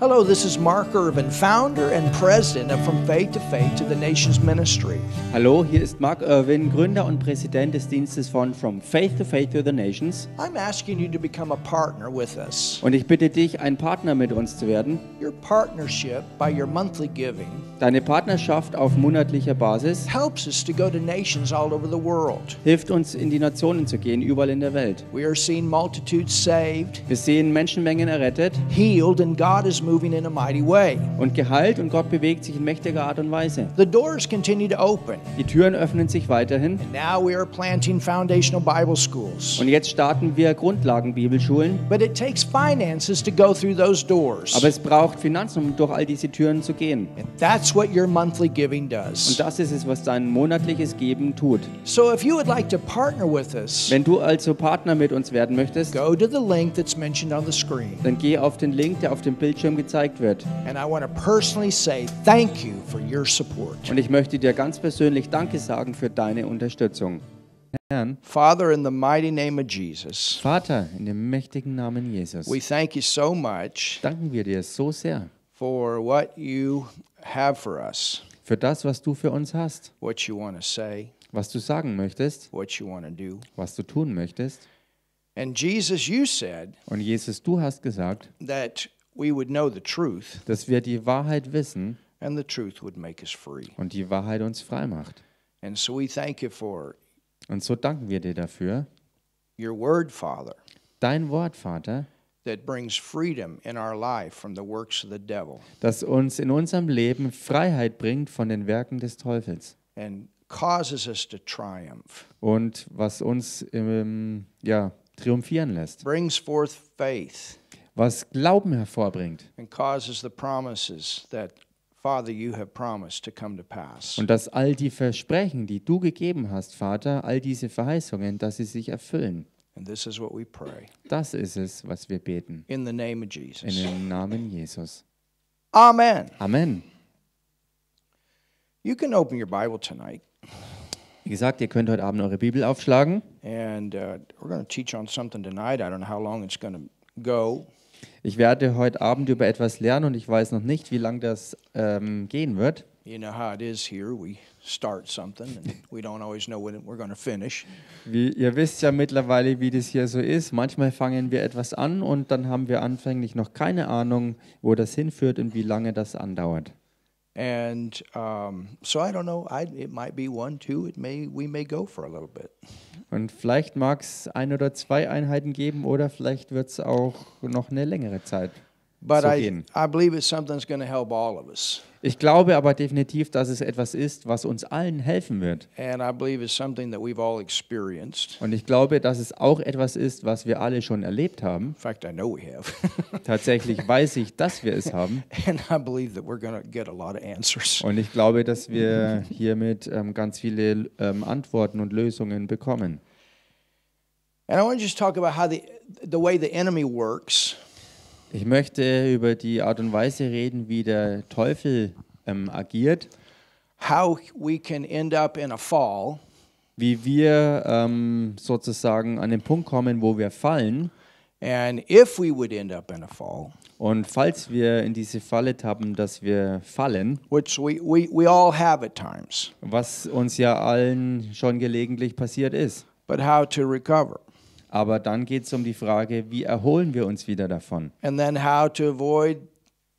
Hello, this is Mark Irvin, founder and president of From Faith to Faith to the Nations Ministry. Hallo, hier ist Mark Irvin, Gründer und Präsident des Dienstes von From Faith to Faith to the Nations. I'm asking you to become a partner with us. Und ich bitte dich, ein Partner mit uns zu werden. Your partnership by your monthly giving. Deine Partnerschaft auf monatlicher Basis helps us to go to nations all over the world. Hilft uns in die Nationen zu gehen, überall in der Welt. We are seeing multitudes saved. Wir sehen Menschenmengen errettet. Healed and God is moving moving in a mighty way. Und geheilt und Gott bewegt sich in mächtiger Art und Weise. The doors continue to open. Die Türen öffnen sich weiterhin. And now we are planting foundational Bible schools. Und jetzt starten wir Grundlagenbibelschulen. But it takes finances to go through those doors. Aber es braucht Finanzen, um durch all diese Türen zu gehen. And that's what your monthly giving does. Und das ist es, was dein monatliches Geben tut. So if you would like to partner with us, wenn du also Partner mit uns werden möchtest, go to the link that's mentioned on the screen. Dann geh auf den Link, der auf dem Bildschirm gezeigt wird. Und ich möchte dir ganz persönlich Danke sagen für deine Unterstützung. Herrn, Father, in the mighty name of Jesus, Vater, in dem mächtigen Namen Jesus, we thank you so much danken wir dir so sehr for what you have for us, für das, was du für uns hast, what you want to say, was du sagen möchtest, what you want to do. was du tun möchtest. And Jesus, you said, und Jesus, du hast gesagt, that we would know the truth, dass wir die Wahrheit wissen and the truth would make us free. und die Wahrheit uns frei macht. And so we thank you for Und so danken wir dir dafür, your word, Father, dein Wort, Vater, that brings freedom in our life from the works of the devil das uns in unserem Leben Freiheit bringt von den Werken des Teufels and causes us to triumph, und was uns ähm, ja, triumphieren lässt. brings forth faith, was Glauben hervorbringt. Und dass all die Versprechen, die du gegeben hast, Vater, all diese Verheißungen, dass sie sich erfüllen. Das ist es, was wir beten. In, dem Namen Jesus. Amen. Amen. You can open your Bible tonight. Wie gesagt, ihr könnt heute Abend eure Bibel aufschlagen. And uh, we're going to teach on something tonight. I don't know how long it's going to go. Ich werde heute Abend über etwas lernen und ich weiß noch nicht, wie lange das ähm, gehen wird. ihr wisst ja mittlerweile, wie das hier so ist. Manchmal fangen wir etwas an und dann haben wir anfänglich noch keine Ahnung, wo das hinführt und wie lange das andauert. And um, so I don't know. I, it might be one, two. It may we may go for a little bit. Und vielleicht mag es ein oder zwei Einheiten geben, oder vielleicht wird es auch noch eine längere Zeit But so I, gehen. I believe it's something that's going to help all of us. Ich glaube aber definitiv, dass es etwas ist, was uns allen helfen wird. Und ich glaube, dass es auch etwas ist, was wir alle schon erlebt haben. In fact, I know we have. Tatsächlich weiß ich, dass wir es haben. Und ich glaube, dass wir hiermit ähm, ganz viele ähm, Antworten und Lösungen bekommen. And I want to just talk about how the, the way the enemy works. Ich möchte über die Art und Weise reden, wie der Teufel ähm, agiert. How we can end up in a fall. Wie wir ähm, sozusagen an den Punkt kommen, wo wir fallen. And if we would end up in a fall. Und falls wir in diese Falle tappen, dass wir fallen, which we, we, we all have at times. was uns ja allen schon gelegentlich passiert ist. But how to recover. Aber dann geht es um die Frage, wie erholen wir uns wieder davon? And then how to avoid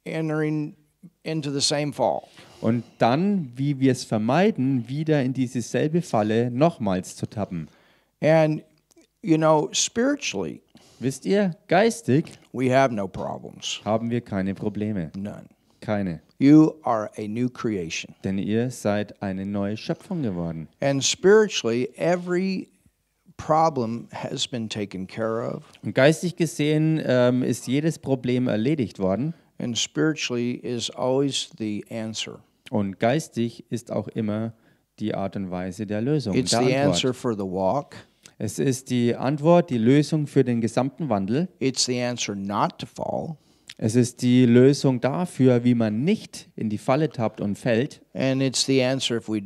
entering into the same fall. Und dann, wie wir es vermeiden, wieder in dieselbe Falle nochmals zu tappen. And you know, spiritually, wisst ihr, geistig we have no problems. haben wir keine Probleme. None. Keine. You are a new creation. Denn ihr seid eine neue Schöpfung geworden. And spiritually, every problem has been taken care of. Und geistig gesehen ähm, ist jedes Problem erledigt worden. And spiritually is always the answer. Und geistig ist auch immer die Art und Weise der Lösung. It's der the answer for the walk. Es ist die Antwort, die Lösung für den gesamten Wandel. It's the answer not to fall. Es ist die Lösung dafür, wie man nicht in die Falle tappt und fällt. Und es ist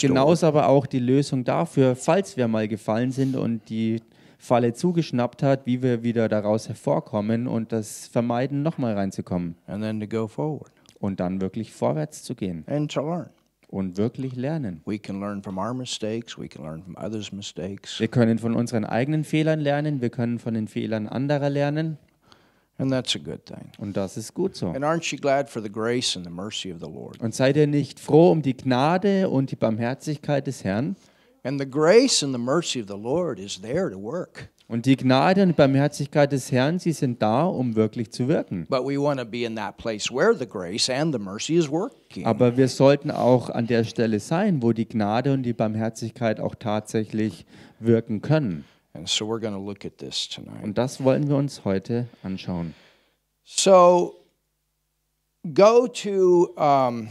genauso aber auch die Lösung dafür, falls wir mal gefallen sind und die Falle zugeschnappt hat, wie wir wieder daraus hervorkommen und das vermeiden, nochmal reinzukommen. Und dann wirklich vorwärts zu gehen. And to learn und wirklich lernen. Wir können von unseren eigenen Fehlern lernen, wir können von den Fehlern anderer lernen. And that's a good thing. Und das ist gut so. Und seid ihr nicht froh um die Gnade und die Barmherzigkeit des Herrn? And the grace and the mercy of the Lord is there to work. Und die Gnade und Barmherzigkeit des Herrn, sie sind da, um wirklich zu wirken. Aber wir sollten auch an der Stelle sein, wo die Gnade und die Barmherzigkeit auch tatsächlich wirken können. And so we're going look at this tonight. Und das wollen wir uns heute anschauen. So go to um,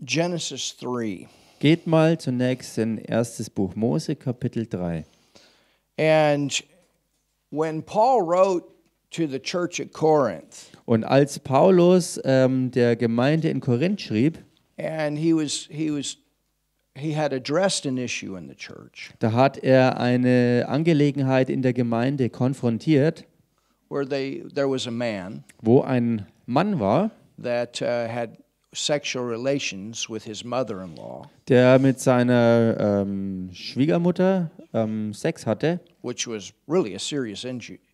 Genesis 3. Geht mal zunächst in erstes Buch Mose Kapitel 3. And when Paul wrote to the church at Corinth, und als Paulus ähm, der Gemeinde in Korinth schrieb, and he was he was he had addressed an issue in the church, da hat er eine Angelegenheit in der Gemeinde konfrontiert, where they there was a man, wo ein Mann war, that uh, had sexual relations with his mother-in-law. Der mit seiner ähm, Schwiegermutter ähm, Sex hatte. Which was really a serious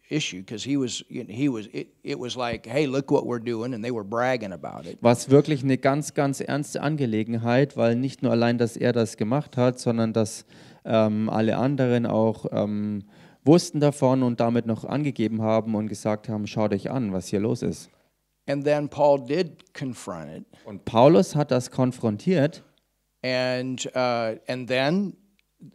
issue because he was he was it, it was like hey look what we're doing and they were bragging about it. Was wirklich eine ganz ganz ernste Angelegenheit, weil nicht nur allein, dass er das gemacht hat, sondern dass ähm, alle anderen auch ähm, wussten davon und damit noch angegeben haben und gesagt haben, schaut euch an, was hier los ist. And then Paul did confront it. Und Paulus hat das konfrontiert. And uh, and then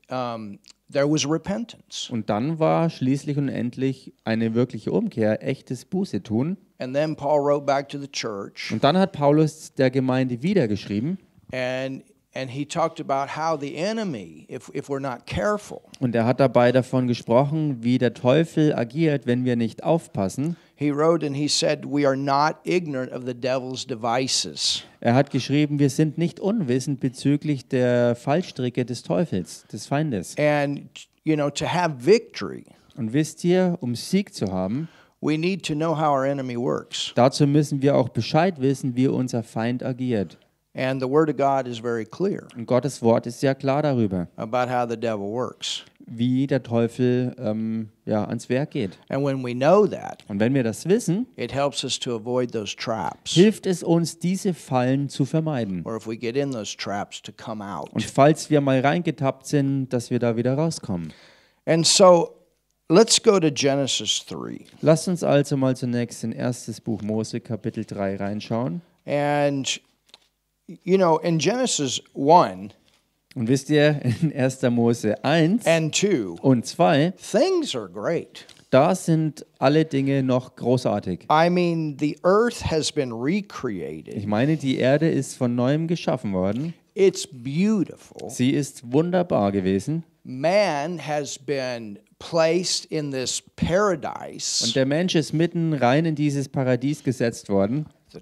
um, there was repentance. Und dann war schließlich und endlich eine wirkliche Umkehr, echtes Buße tun. And then Paul wrote back to the church. Und dann hat Paulus der Gemeinde wieder geschrieben. And and he talked about how the enemy if if we're not careful. Und er hat dabei davon gesprochen, wie der Teufel agiert, wenn wir nicht aufpassen. He wrote and he said, we are not ignorant of the devil's devices. Er hat geschrieben, wir sind nicht unwissend bezüglich der Fallstricke des Teufels, des Feindes. And you know, to have victory, Und wisst ihr, um Sieg zu haben, we need to know how our enemy works. dazu müssen wir auch Bescheid wissen, wie unser Feind agiert. And the word of God is very clear Und Gottes Wort ist sehr klar darüber, about how the devil works wie der Teufel ähm, ja, ans Werk geht. And when we know that, Und wenn wir das wissen, it helps us to avoid those traps. hilft es uns, diese Fallen zu vermeiden. Or if we get in those traps, to come out. Und falls wir mal reingetappt sind, dass wir da wieder rauskommen. And so Let's go to Genesis 3. Lasst uns also mal zunächst in erstes Buch Mose Kapitel 3 reinschauen. And you know, in Genesis 1 und wisst ihr, in 1. Mose 1 and 2, und 2, things are great. da sind alle Dinge noch großartig. I mean, the earth has been recreated. Ich meine, die Erde ist von neuem geschaffen worden. It's beautiful. Sie ist wunderbar gewesen. Man has been placed in this paradise. Und der Mensch ist mitten rein in dieses Paradies gesetzt worden. Die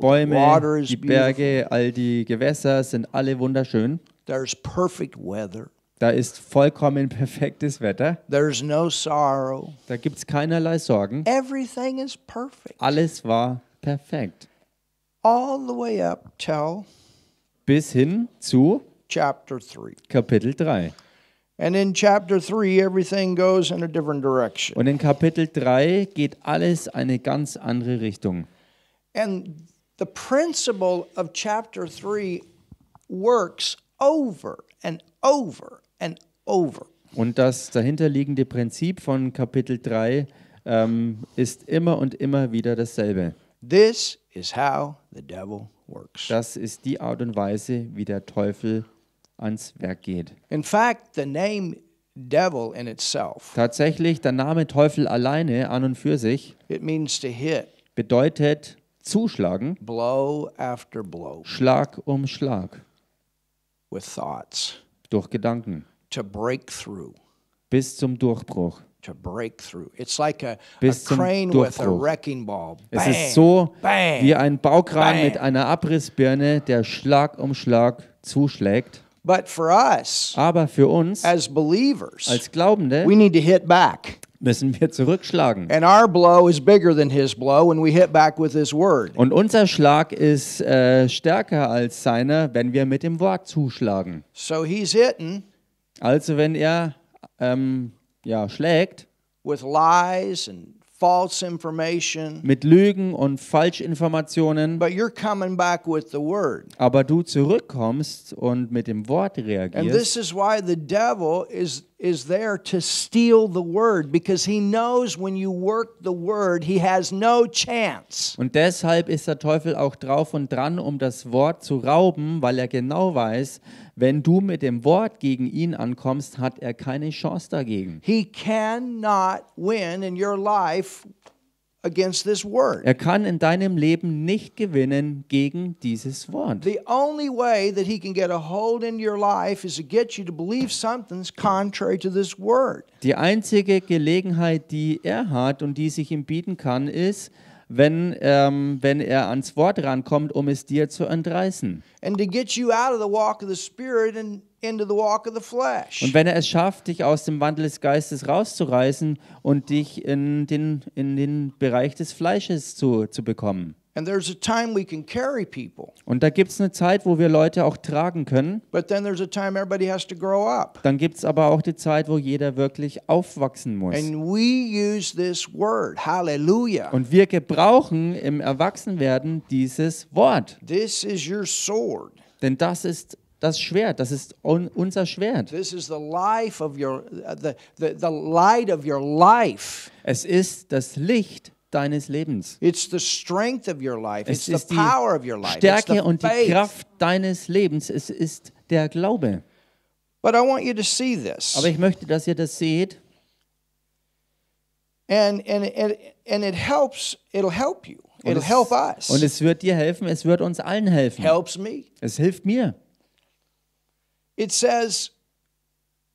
Bäume, die Berge, all die Gewässer sind alle wunderschön. There's perfect weather. Da ist vollkommen perfektes Wetter. There's no sorrow. Da gibt es keinerlei Sorgen. Everything is perfect. Alles war perfekt. All the way up till Bis hin zu Chapter 3. Kapitel 3. Und in Kapitel 3 geht alles eine ganz andere Richtung. And the principle of chapter 3 works over and over and over. Und das dahinterliegende Prinzip von Kapitel 3 ähm, ist immer und immer wieder dasselbe. This is how the devil works. Das ist die Art und Weise, wie der Teufel ans Werk geht. In fact, the name devil in itself. Tatsächlich der Name Teufel alleine an und für sich. It means to hit. Bedeutet zuschlagen. Blow after blow. Schlag um Schlag. With thoughts. Durch Gedanken. To break through. Bis zum Durchbruch. To break through. It's like a, Bis a crane with a wrecking ball. Bang, es ist so bang, wie ein Baukran bang. mit einer Abrissbirne, der Schlag um Schlag zuschlägt. But for us, aber für uns as believers, als Glaubende, we need to hit back. müssen wir zurückschlagen. Und unser Schlag ist äh, stärker als seiner, wenn wir mit dem Wort zuschlagen. So he's hitting, also wenn er ähm, ja, schlägt mit lies and false information. Mit Lügen und Falschinformationen. But you're coming back with the word. Aber du zurückkommst und mit dem Wort reagierst. And this is why the devil is is there to steal the word because he knows when you work the word he has no chance. Und deshalb ist der Teufel auch drauf und dran, um das Wort zu rauben, weil er genau weiß, wenn du mit dem Wort gegen ihn ankommst, hat er keine Chance dagegen. He cannot win in your life against this word. Er kann in deinem Leben nicht gewinnen gegen dieses Wort. The only way that he can get a hold in your life is to get you to believe something's contrary to this word. Die einzige Gelegenheit, die er hat und die sich ihm bieten kann, ist wenn, ähm, wenn er ans Wort rankommt, um es dir zu entreißen. Und wenn er es schafft, dich aus dem Wandel des Geistes rauszureißen und dich in den, in den Bereich des Fleisches zu, zu bekommen. Und da gibt es eine Zeit, wo wir Leute auch tragen können. Dann gibt es aber auch die Zeit, wo jeder wirklich aufwachsen muss. Und wir gebrauchen im Erwachsenwerden dieses Wort. Denn das ist das Schwert, das ist un unser Schwert. Es ist das Licht deines Lebens. It's the strength of your life. It's es ist die power of your life. Stärke und die Kraft deines Lebens. Es ist der Glaube. But I want you to see this. Aber ich möchte, dass ihr das seht. And and and, and it helps. It'll help you. Und It'll es, help us. Und es wird dir helfen. Es wird uns allen helfen. Helps me. Es hilft mir. It says,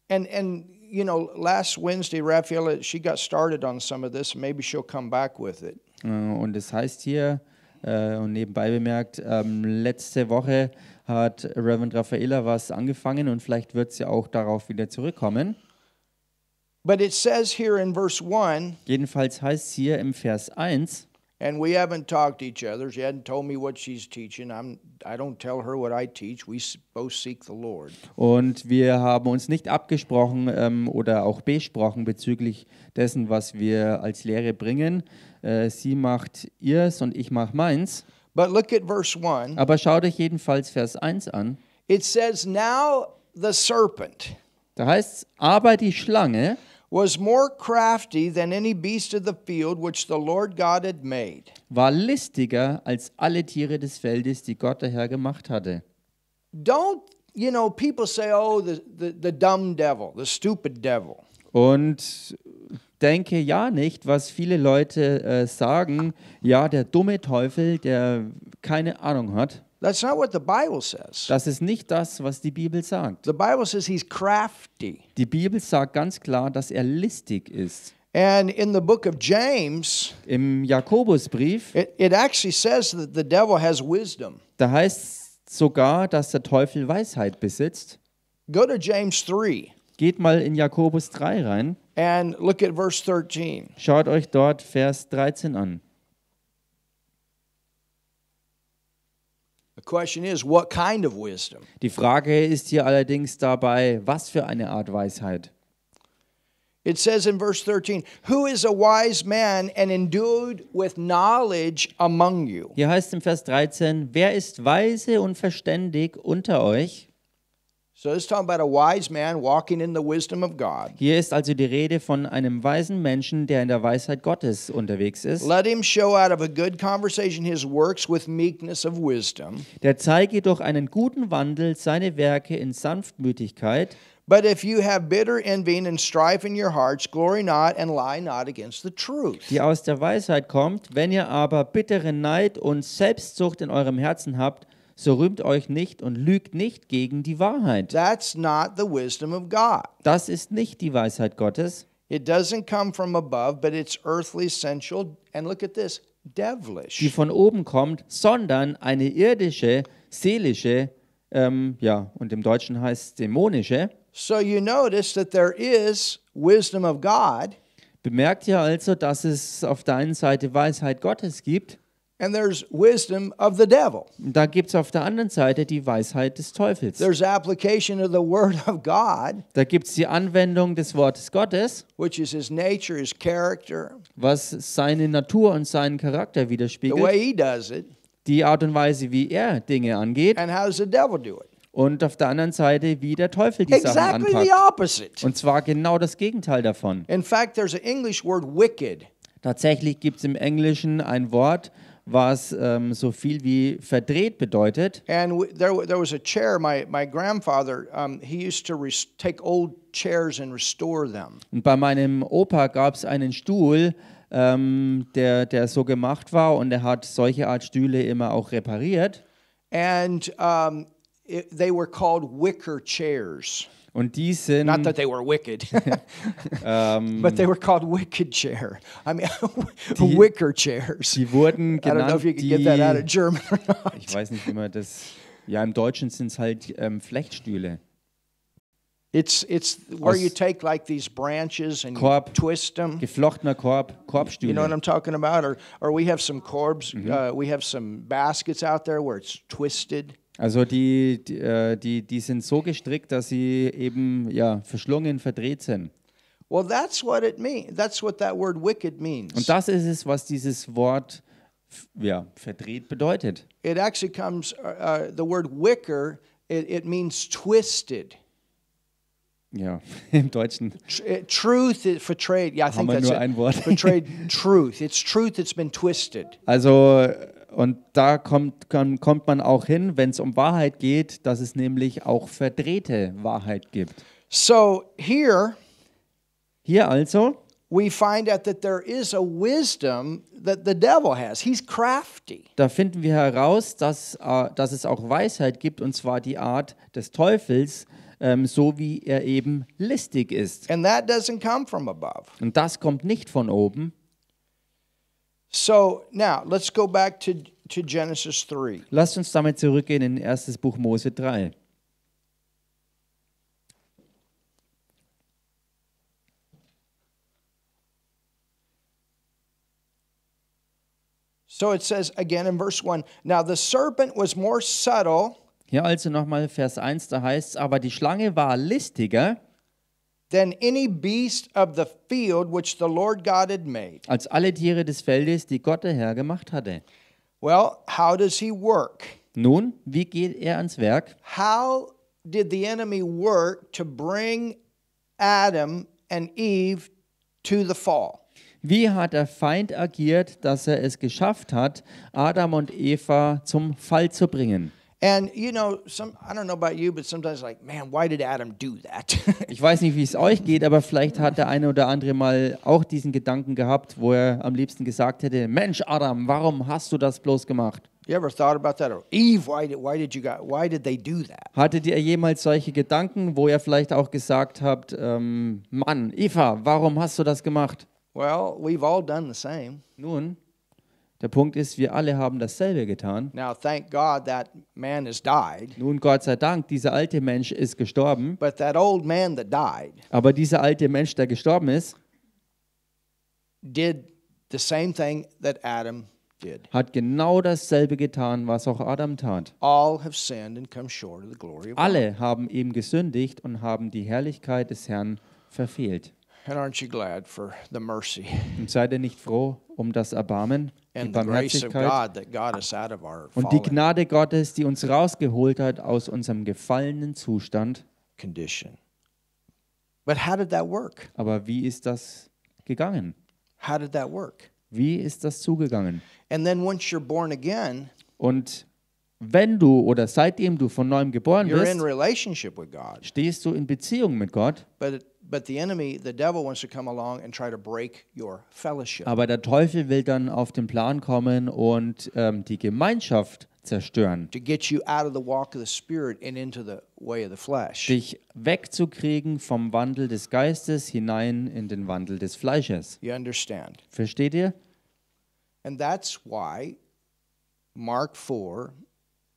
and and you know, last Wednesday, Rafaela, uh, she got started on some of this. Maybe she'll come back with it. Äh, und es heißt hier, äh, und nebenbei bemerkt, ähm, letzte Woche hat Reverend Raffaella was angefangen und vielleicht wird sie auch darauf wieder zurückkommen. But it says here in verse 1, Jedenfalls heißt es hier im Vers 1, and we haven't talked to each other. She hadn't told me what she's teaching. I'm, I don't tell her what I teach. We both seek the Lord. Und wir haben uns nicht abgesprochen ähm, oder auch besprochen bezüglich dessen, was wir als Lehre bringen. Äh, sie macht ihrs und ich mache meins. But look at verse 1. Aber schaut euch jedenfalls Vers 1 an. It says now the serpent. Da heißt es, aber die Schlange war listiger als alle Tiere des Feldes, die Gott der Herr gemacht hatte. Don't, you know, people say, oh, the, the, the dumb devil, the stupid devil. Und denke ja nicht, was viele Leute äh, sagen, ja, der dumme Teufel, der keine Ahnung hat. That's not what the Bible says. Das ist nicht das, was die Bibel sagt. The Bible says he's crafty. Die Bibel sagt ganz klar, dass er listig ist. And in the book of James, im Jakobusbrief, it, it actually says that the devil has wisdom. Da heißt sogar, dass der Teufel Weisheit besitzt. Go to James 3. Geht mal in Jakobus 3 rein. And look at verse 13. Schaut euch dort Vers 13 an. Die Frage ist hier allerdings dabei, was für eine Art Weisheit? It says in verse 13, who is a wise man and endued with knowledge among you? Hier heißt im Vers 13, wer ist weise und verständig unter euch? So it's talking about a wise man walking in the wisdom of God. Hier ist also die Rede von einem weisen Menschen, der in der Weisheit Gottes unterwegs ist. Let him show out of a good conversation his works with meekness of wisdom. Der zeige durch einen guten Wandel seine Werke in Sanftmütigkeit. But if you have bitter envying and strife in your hearts, glory not and lie not against the truth. Die aus der Weisheit kommt, wenn ihr aber bittere Neid und Selbstsucht in eurem Herzen habt, so rühmt euch nicht und lügt nicht gegen die Wahrheit. That's not the wisdom of God. Das ist nicht die Weisheit Gottes. It doesn't come from above, but it's earthly, sensual, and look at this, devilish. Die von oben kommt, sondern eine irdische, seelische, ähm, ja, und im Deutschen heißt dämonische. So you notice that there is wisdom of God. Bemerkt ihr also, dass es auf der einen Seite Weisheit Gottes gibt. And there's wisdom of the devil. Da gibt's auf der anderen Seite die Weisheit des Teufels. There's application of the word of God. Da gibt's die Anwendung des Wortes Gottes, which is his nature, his character. Was seine Natur und seinen Charakter widerspiegelt. The way he does it. Die Art und Weise, wie er Dinge angeht. And how does the devil do it? und auf der anderen Seite wie der Teufel die exactly Sachen anpackt. Und zwar genau das Gegenteil davon. In fact, there's an English word wicked. Tatsächlich gibt es im Englischen ein Wort was ähm, so viel wie verdreht bedeutet. And there, there was a chair. My my grandfather, um, he used to take old chairs and restore them. Und bei meinem Opa gab es einen Stuhl. Ähm, der, der so gemacht war und er hat solche Art Stühle immer auch repariert. And um, it, they were called wicker chairs. Und die not that they were wicked, um, ähm, but they were called wicked chair. I mean, die, wicker chairs. Die wurden genannt. I don't know if you can get that out of German or not. Ich weiß nicht, wie man das. Ja, im Deutschen sind es halt ähm, Flechtstühle. It's it's where you take like these branches and Korb, twist them. Geflochtener Korb, Korbstühle. You know what I'm talking about? Or or we have some korbs. Mhm. Uh, we have some baskets out there where it's twisted. Also die, die, äh, die, die sind so gestrickt, dass sie eben ja, verschlungen, verdreht sind. Well, that's what it means. That's what that word wicked means. Und das ist es, was dieses Wort ja, verdreht bedeutet. It actually comes uh, uh, the word wicker it, it means twisted. Ja, im Deutschen. Eh, truth is vertrayed. Yeah, I think Haben wir that's nur it. ein Wort. Vertrayed truth. It's truth that's been twisted. Also und da kommt, kann, kommt man auch hin, wenn es um Wahrheit geht, dass es nämlich auch verdrehte Wahrheit gibt. So here, hier also, we find out that there is a wisdom that the devil has. He's crafty. Da finden wir heraus, dass, äh, dass es auch Weisheit gibt, und zwar die Art des Teufels, ähm, so wie er eben listig ist. And that doesn't come from above. Und das kommt nicht von oben. So now let's go back to to Genesis 3. Lasst uns damit zurückgehen in erstes Buch Mose 3. So it says again in verse 1, now the serpent was more subtle Hier also nochmal Vers 1, da heißt es, aber die Schlange war listiger than any beast of the field which the Lord God had made. als alle Tiere des Feldes, die Gott der Herr gemacht hatte. Well, how does he work? Nun, wie geht er ans Werk? How did the enemy work to bring Adam and Eve to the fall? Wie hat der Feind agiert, dass er es geschafft hat, Adam und Eva zum Fall zu bringen? Ich weiß nicht, wie es euch geht, aber vielleicht hat der eine oder andere mal auch diesen Gedanken gehabt, wo er am liebsten gesagt hätte: Mensch, Adam, warum hast du das bloß gemacht? Hattet ihr jemals solche Gedanken, wo ihr vielleicht auch gesagt habt, ähm, Mann, Eva, warum hast du das gemacht? Well, we've all done the same. Nun, der Punkt ist, wir alle haben dasselbe getan. Now thank God that man has died. Nun Gott sei Dank, dieser alte Mensch ist gestorben. But that old man that died. Aber dieser alte Mensch, der gestorben ist, did the same thing that Adam did. Hat genau dasselbe getan, was auch Adam tat. All have sinned and come short of the glory of Alle haben eben gesündigt und haben die Herrlichkeit des Herrn verfehlt. And aren't you glad for the mercy? Und seid ihr nicht froh um das Erbarmen, die Barmherzigkeit und die Gnade Gottes, die uns rausgeholt hat aus unserem gefallenen Zustand? Condition. But how did that work? Aber wie ist das gegangen? How did that work? Wie ist das zugegangen? And then once you're born again, und wenn du oder seitdem du von neuem geboren bist, stehst du in Beziehung mit Gott. But But the enemy, the devil wants to come along and try to break your fellowship. Aber der Teufel will dann auf den Plan kommen und ähm, die Gemeinschaft zerstören. To get you out of the walk of the spirit and into the way of the flesh. Dich wegzukriegen vom Wandel des Geistes hinein in den Wandel des Fleisches. You understand? Versteht ihr? And that's why Mark 4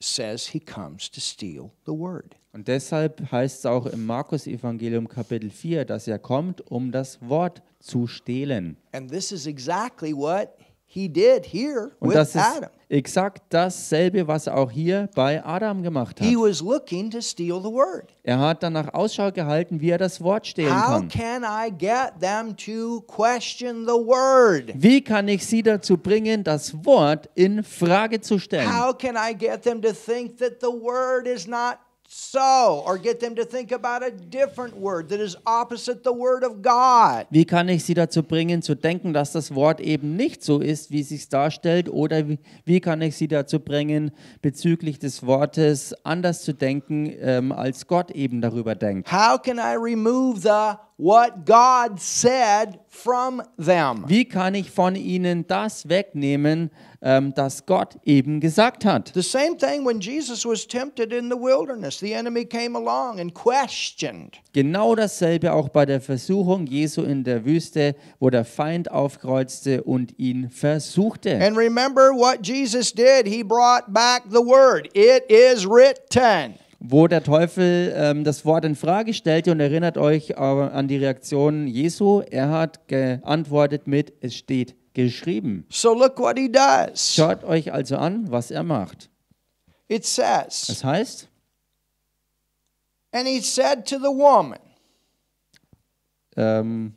says he comes to steal the word. Und deshalb heißt es auch im Markus Evangelium Kapitel 4, dass er kommt, um das Wort zu stehlen. And this is exactly what he did here Und with das ist exakt dasselbe, was er auch hier bei Adam gemacht hat. He was looking to steal the word. Er hat danach Ausschau gehalten, wie er das Wort stehlen How kann. can I get them to question the word? Wie kann ich sie dazu bringen, das Wort in Frage zu stellen? How can I get them to think that the word is not so or get them to think about a different word that is opposite the word of God. Wie kann ich sie dazu bringen zu denken, dass das Wort eben nicht so ist, wie sich darstellt oder wie, wie, kann ich sie dazu bringen bezüglich des Wortes anders zu denken, ähm, als Gott eben darüber denkt? How can I remove the what God said from them. Wie kann ich von ihnen das wegnehmen, ähm, das Gott eben gesagt hat? The same thing when Jesus was tempted in the wilderness, the enemy came along and questioned. Genau dasselbe auch bei der Versuchung Jesu in der Wüste, wo der Feind aufkreuzte und ihn versuchte. And remember what Jesus did, he brought back the word. It is written. wo der Teufel ähm, das Wort in Frage stellte und erinnert euch an die Reaktion Jesu. Er hat geantwortet mit: Es steht geschrieben. So look what he does. Schaut euch also an, was er macht. It says. Es heißt. And he said to the woman. Ähm,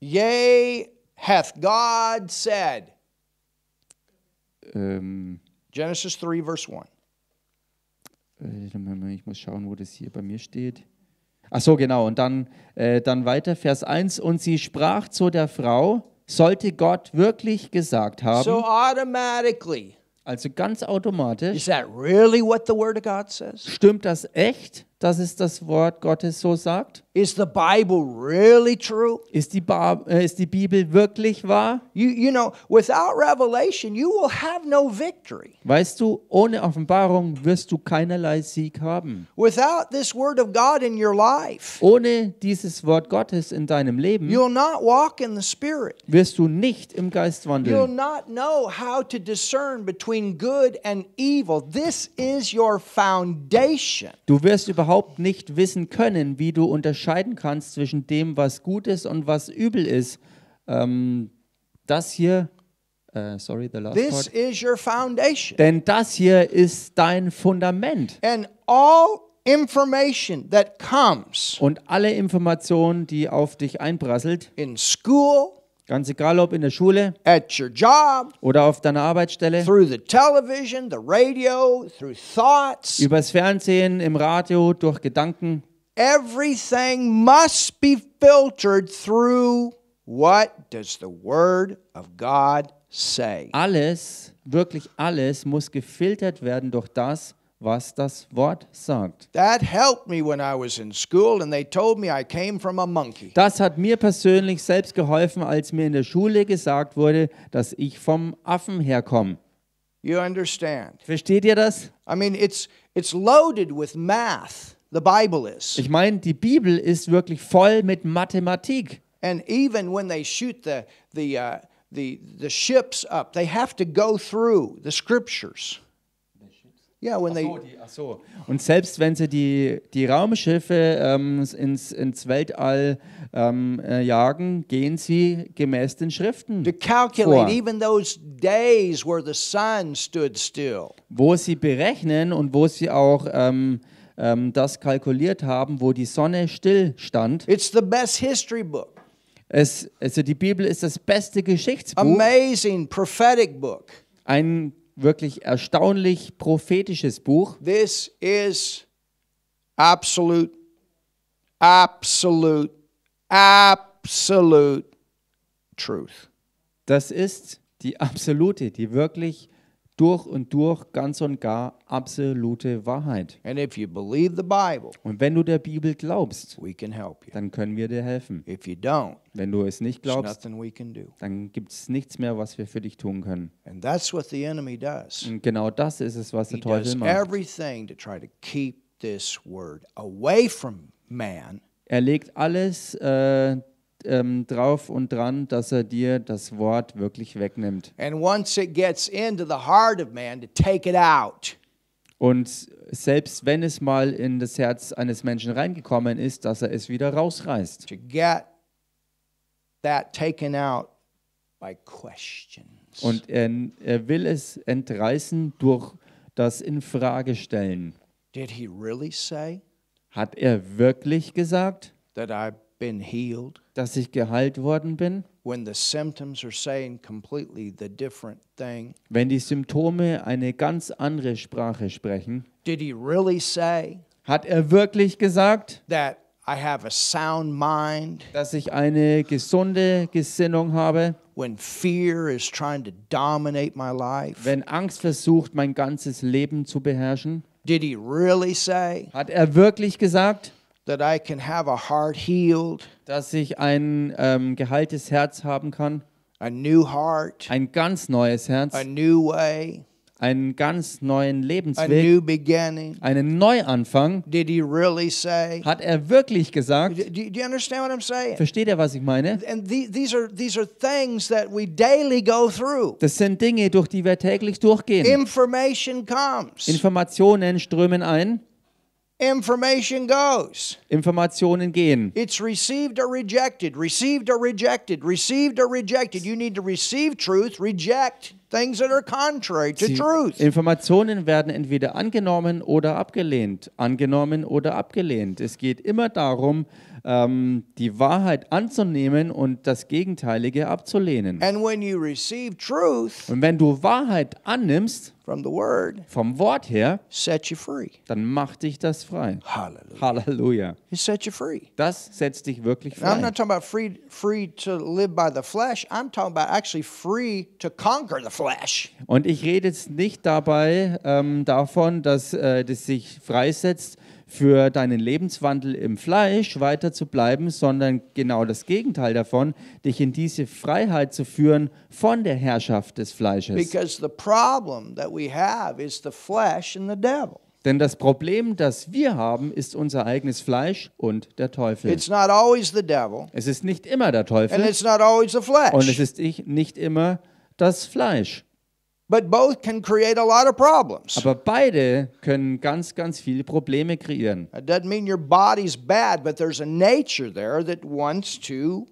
Yea, hath God said. Ähm, Genesis 3, verse 1. Äh, ich muss schauen, wo das hier bei mir steht. Ach so, genau. Und dann, äh, dann weiter, Vers 1. Und sie sprach zu der Frau, sollte Gott wirklich gesagt haben. So automatically. Also ganz automatisch. Is that really what the word of God says? Stimmt das echt, dass es das Wort Gottes so sagt? Is the Bible really true? Ist die, ba äh, ist die Bibel wirklich wahr? You, you know, without revelation, you will have no victory. Weißt du, ohne Offenbarung wirst du keinerlei Sieg haben. Without this word of God in your life, ohne dieses Wort Gottes in deinem Leben, you'll not walk in the Spirit. Wirst du nicht im Geist wandeln. You'll not know how to discern between good and evil. This is your foundation. Du wirst überhaupt nicht wissen können, wie du unterscheidest unterscheiden kannst zwischen dem, was gut ist und was übel ist. Ähm, das hier, äh, sorry, the last this part. is your foundation. Denn das hier ist dein Fundament. And all information that comes Und alle Informationen, die auf dich einprasselt, in school, ganz egal ob in der Schule at your job, oder auf deiner Arbeitsstelle, through the television, the radio, through thoughts, übers Fernsehen, im Radio, durch Gedanken, Everything must be filtered through what does the word of God say? Alles, wirklich alles muss gefiltert werden durch das, was das Wort sagt. Das hat mir persönlich selbst geholfen, als mir in der Schule gesagt wurde, dass ich vom Affen herkomme. You understand? Versteht ihr das? I mean, it's it's loaded with math the Bible is. Ich meine, die Bibel ist wirklich voll mit Mathematik. And even when they shoot the the uh, the the ships up, they have to go through the scriptures. Yeah, when they. Ach so, die, ach so. Und selbst wenn sie die die Raumschiffe ähm, ins ins Weltall ähm, äh, jagen, gehen sie gemäß den Schriften. To calculate vor. even those days where the sun stood still. Wo sie berechnen und wo sie auch ähm, ähm, das kalkuliert haben, wo die Sonne stillstand. It's the best history book. Es, also die Bibel ist das beste Geschichtsbuch. Amazing prophetic book. Ein wirklich erstaunlich prophetisches Buch. This is absolute absolute absolute truth. Das ist die absolute, die wirklich durch und durch ganz und gar absolute Wahrheit. Bible, und wenn du der Bibel glaubst, dann können wir dir helfen. wenn du es nicht glaubst, dann gibt es nichts mehr, was wir für dich tun können. Und genau das ist es, was der he Teufel macht. Er legt alles äh, ähm, drauf und dran, dass er dir das Wort wirklich wegnimmt. Und selbst wenn es mal in das Herz eines Menschen reingekommen ist, dass er es wieder rausreißt. To get that taken out by questions. Und er, er, will es entreißen durch das Infragestellen. Did he really say, Hat er wirklich gesagt, that I been healed. Dass ich geheilt worden bin. When the symptoms are saying completely the different thing. Wenn die Symptome eine ganz andere Sprache sprechen. Did he really say? Hat er wirklich gesagt? That I have a sound mind. Dass ich eine gesunde Gesinnung habe. When fear is trying to dominate my life. Wenn Angst versucht mein ganzes Leben zu beherrschen. Did he really say? Hat er wirklich gesagt? that I can have a heart healed, dass ich ein ähm, geheiltes Herz haben kann, a new heart, ein ganz neues Herz, a new way, einen ganz neuen a new Lebensweg, beginning. einen Neuanfang. Did he really say? Hat er wirklich gesagt? Do, you understand what I'm saying? Versteht ihr, was ich meine? Das sind Dinge, durch die wir täglich durchgehen. Information comes. Informationen strömen ein. Information goes. Informationen gehen. It's received or rejected, received or rejected, received or rejected. You need to receive truth, reject things that are contrary to truth. Informationen werden entweder angenommen oder abgelehnt, angenommen oder abgelehnt. Es geht immer darum, ähm, die Wahrheit anzunehmen und das Gegenteilige abzulehnen. Truth, und wenn du Wahrheit annimmst word, vom Wort her, dann macht dich das frei. Halleluja. Halleluja. Das setzt dich wirklich frei. I'm not talking about free, free to live by the flesh. I'm talking about actually free to conquer the flesh. Und ich rede jetzt nicht dabei ähm, davon, dass äh, das sich freisetzt für deinen Lebenswandel im Fleisch weiter zu bleiben, sondern genau das Gegenteil davon, dich in diese Freiheit zu führen von der Herrschaft des Fleisches. Because the problem that we have is the flesh and the devil. Denn das Problem, das wir haben, ist unser eigenes Fleisch und der Teufel. Es ist nicht immer der Teufel. Und es ist nicht immer das Fleisch. But both can create a lot of problems. Aber beide können ganz ganz viele Probleme kreieren. It doesn't mean your body's bad, but there's a nature there that wants to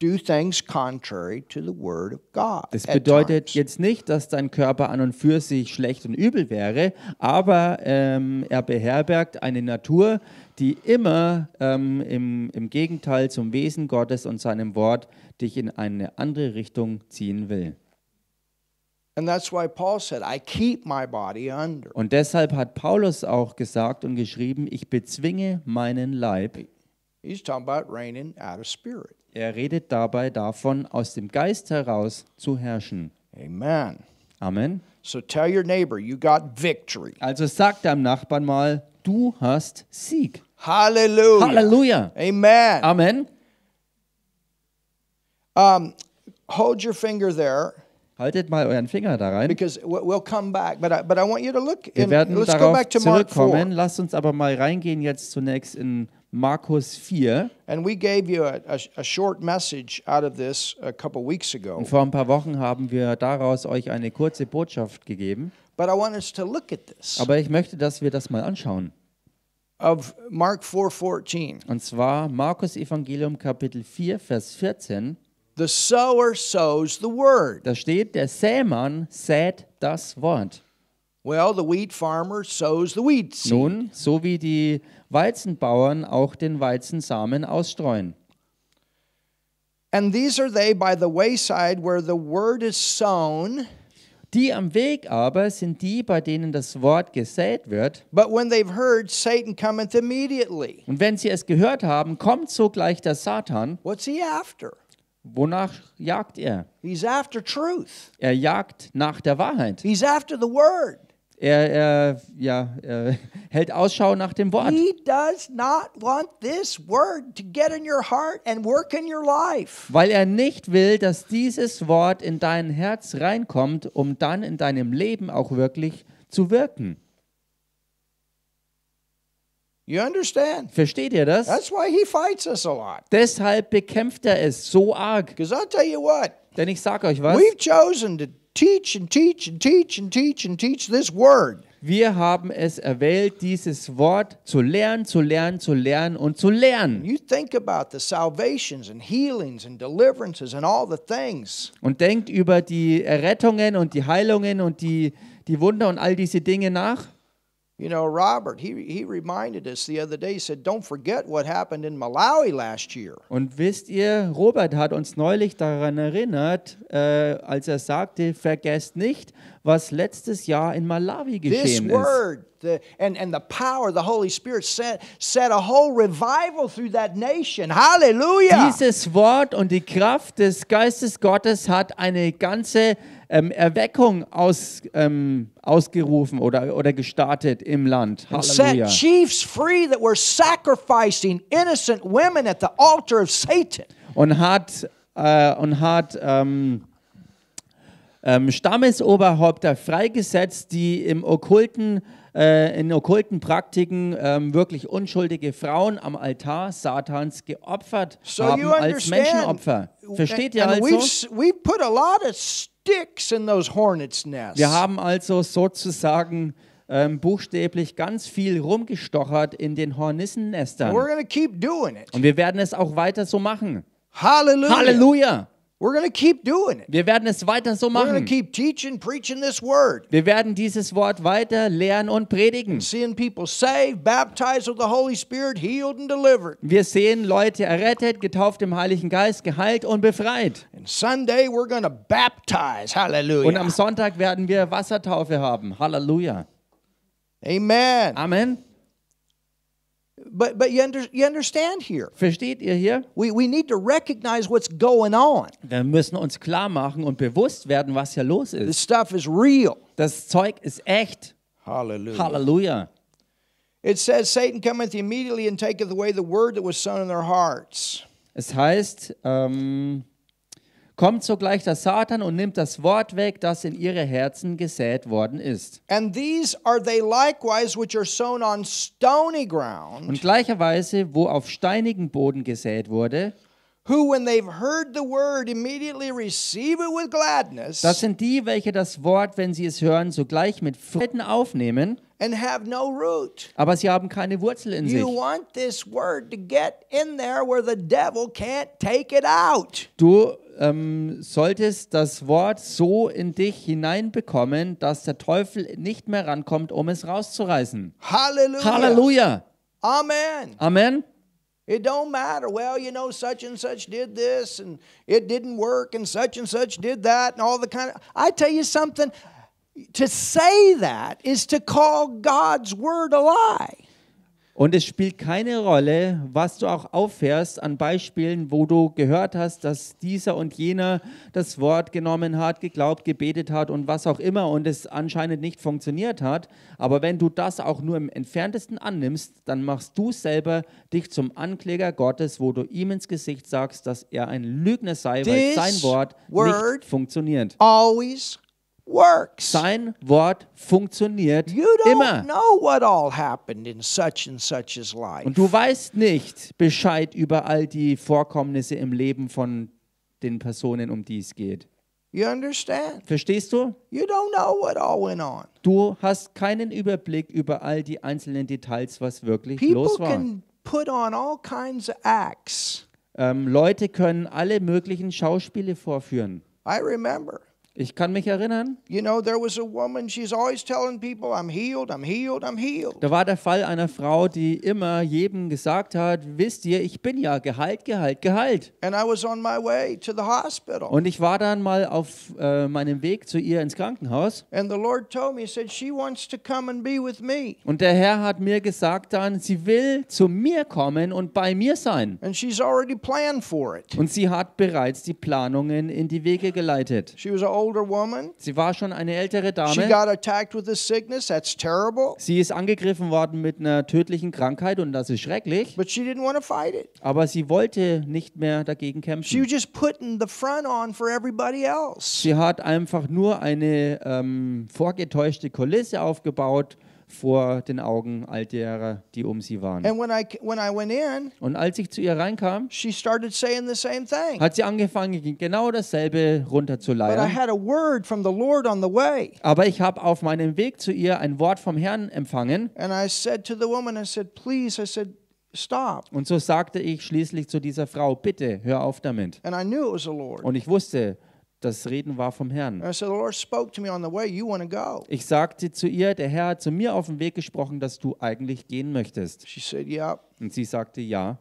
do things contrary to the word of God. Das bedeutet jetzt nicht, dass dein Körper an und für sich schlecht und übel wäre, aber ähm, er beherbergt eine Natur, die immer ähm, im, im Gegenteil zum Wesen Gottes und seinem Wort dich in eine andere Richtung ziehen will. Und deshalb hat Paulus auch gesagt und geschrieben, ich bezwinge meinen Leib. Er redet dabei davon, aus dem Geist heraus zu herrschen. Amen. Amen. Also sag deinem Nachbarn mal, du hast Sieg. Halleluja. Halleluja. Amen. Amen. Um, hold your finger there. Haltet mal euren Finger da rein. Wir werden let's darauf go back to zurückkommen. Mark Lasst uns aber mal reingehen jetzt zunächst in Markus 4. Und vor ein paar Wochen haben wir daraus euch eine kurze Botschaft gegeben. But I want us to look at this. Aber ich möchte, dass wir das mal anschauen. Of Mark 4:14. Und zwar Markus Evangelium Kapitel 4 Vers 14. The sower sows the word. Da steht, der Sämann sät das Wort. Well, the wheat farmer sows the wheat seed. Nun, so wie die Weizenbauern auch den Weizensamen ausstreuen. And these are they by the wayside where the word is sown. Die am Weg aber sind die, bei denen das Wort gesät wird. But when they've heard, Satan cometh immediately. Und wenn sie es gehört haben, kommt sogleich der Satan. What's he after? Wonach jagt er? He's after truth. Er jagt nach der Wahrheit. He's after the word. Er, er, ja, er hält Ausschau nach dem Wort. Weil er nicht will, dass dieses Wort in dein Herz reinkommt, um dann in deinem Leben auch wirklich zu wirken. You understand? Versteht ihr das? That's why he fights us a lot. Deshalb bekämpft er es so arg. I'll tell you what. Denn ich sage euch was. We've chosen to teach and teach and teach and teach and teach this word. Wir haben es erwählt, dieses Wort zu lernen, zu lernen, zu lernen und zu lernen. Und denkt über die Errettungen und die Heilungen und die, die Wunder und all diese Dinge nach. You know, Robert, he, he reminded us the other day, he said, don't forget what happened in Malawi last year. Und wisst ihr, Robert hat uns neulich daran erinnert, äh, als er sagte, vergesst nicht, was letztes Jahr in Malawi geschehen This word, the, and, and the power the Holy Spirit set, set a whole revival through that nation. Hallelujah! Dieses Wort und die Kraft des Geistes Gottes hat eine ganze ähm, Erweckung aus, ähm, ausgerufen oder, oder gestartet im Land. Halleluja. Und hat, äh, und hat ähm, ähm Stammesoberhäupter freigesetzt, die im okkulten äh, in okkulten Praktiken ähm, wirklich unschuldige Frauen am Altar Satans geopfert so haben als Menschenopfer. Versteht ihr also? Wir haben also sozusagen ähm, buchstäblich ganz viel rumgestochert in den Hornissennestern. Und wir werden es auch weiter so machen. Halleluja! Halleluja. We're gonna keep doing it. Wir werden es weiter so machen. We're keep teaching, preaching this word. Wir werden dieses Wort weiter lehren und predigen. Wir sehen Leute errettet, getauft im Heiligen Geist, geheilt und befreit. And Sunday we're gonna baptize. Hallelujah. Und am Sonntag werden wir Wassertaufe haben. Halleluja. Amen. Amen. But, but you, under, you understand here. Versteht ihr hier? We, we need to recognize what's going on. Wir müssen uns klar machen und bewusst werden, was hier los ist. This stuff is real. Das Zeug ist echt. Hallelujah. Hallelujah. It says Satan cometh immediately and taketh away the word that was sown in their hearts. Es heißt ähm kommt sogleich der Satan und nimmt das Wort weg, das in ihre Herzen gesät worden ist. And these are they likewise which are sown on stony ground. Und gleicherweise, wo auf steinigen Boden gesät wurde, who when they've heard the word immediately receive it with gladness. Das sind die, welche das Wort, wenn sie es hören, sogleich mit Freuden aufnehmen and have no root. Aber sie haben keine Wurzel in sich. Du ähm, solltest das Wort so in dich hineinbekommen, dass der Teufel nicht mehr rankommt, um es rauszureißen. Halleluja. Halleluja. Amen. Amen. It don't matter. Well, you know, such and such did this, and it didn't work, and such and such did that, and all the kind of. I tell you something. To say that is to call God's word a lie. Und es spielt keine Rolle, was du auch auffährst an Beispielen, wo du gehört hast, dass dieser und jener das Wort genommen hat, geglaubt, gebetet hat und was auch immer und es anscheinend nicht funktioniert hat. Aber wenn du das auch nur im entferntesten annimmst, dann machst du selber dich zum Ankläger Gottes, wo du ihm ins Gesicht sagst, dass er ein Lügner sei, weil sein Wort nicht funktioniert. Always works. Sein Wort funktioniert you don't immer. Know what all happened in such and such life. Und du weißt nicht Bescheid über all die Vorkommnisse im Leben von den Personen, um die es geht. You understand? Verstehst du? You don't know what all went on. Du hast keinen Überblick über all die einzelnen Details, was wirklich People los war. Can put on all kinds of acts. Ähm, Leute können alle möglichen Schauspiele vorführen. I remember. Ich kann mich erinnern. You know, there was a woman, she's always telling people, I'm healed, I'm healed, I'm healed. Da war der Fall einer Frau, die immer jedem gesagt hat, wisst ihr, ich bin ja geheilt, geheilt, geheilt. And I was on my way to the hospital. Und ich war dann mal auf äh, meinem Weg zu ihr ins Krankenhaus. And the Lord told me, he said, she wants to come and be with me. Und der Herr hat mir gesagt dann, sie will zu mir kommen und bei mir sein. And she's already planned for it. Und sie hat bereits die Planungen in die Wege geleitet. She was an older woman. Sie war schon eine ältere Dame. She got attacked with a sickness. That's terrible. Sie ist angegriffen worden mit einer tödlichen Krankheit und das ist schrecklich. But she didn't want to fight it. Aber sie wollte nicht mehr dagegen kämpfen. She was just putting the front on for everybody else. Sie hat einfach nur eine ähm, vorgetäuschte Kulisse aufgebaut vor den Augen all derer, die um sie waren. And when I, when I went in, Und als ich zu ihr reinkam, she started saying the same thing. hat sie angefangen, genau dasselbe But runterzuleiern. Aber ich habe auf meinem Weg zu ihr ein Wort vom Herrn empfangen. And I said to the woman, I said, please, I stop. Und so sagte ich schließlich zu dieser Frau, bitte hör auf damit. And I knew it was the Lord. Und ich wusste, das Reden war vom Herrn. Ich sagte zu ihr, der Herr hat zu mir auf dem Weg gesprochen, dass du eigentlich gehen möchtest. Und sie sagte ja.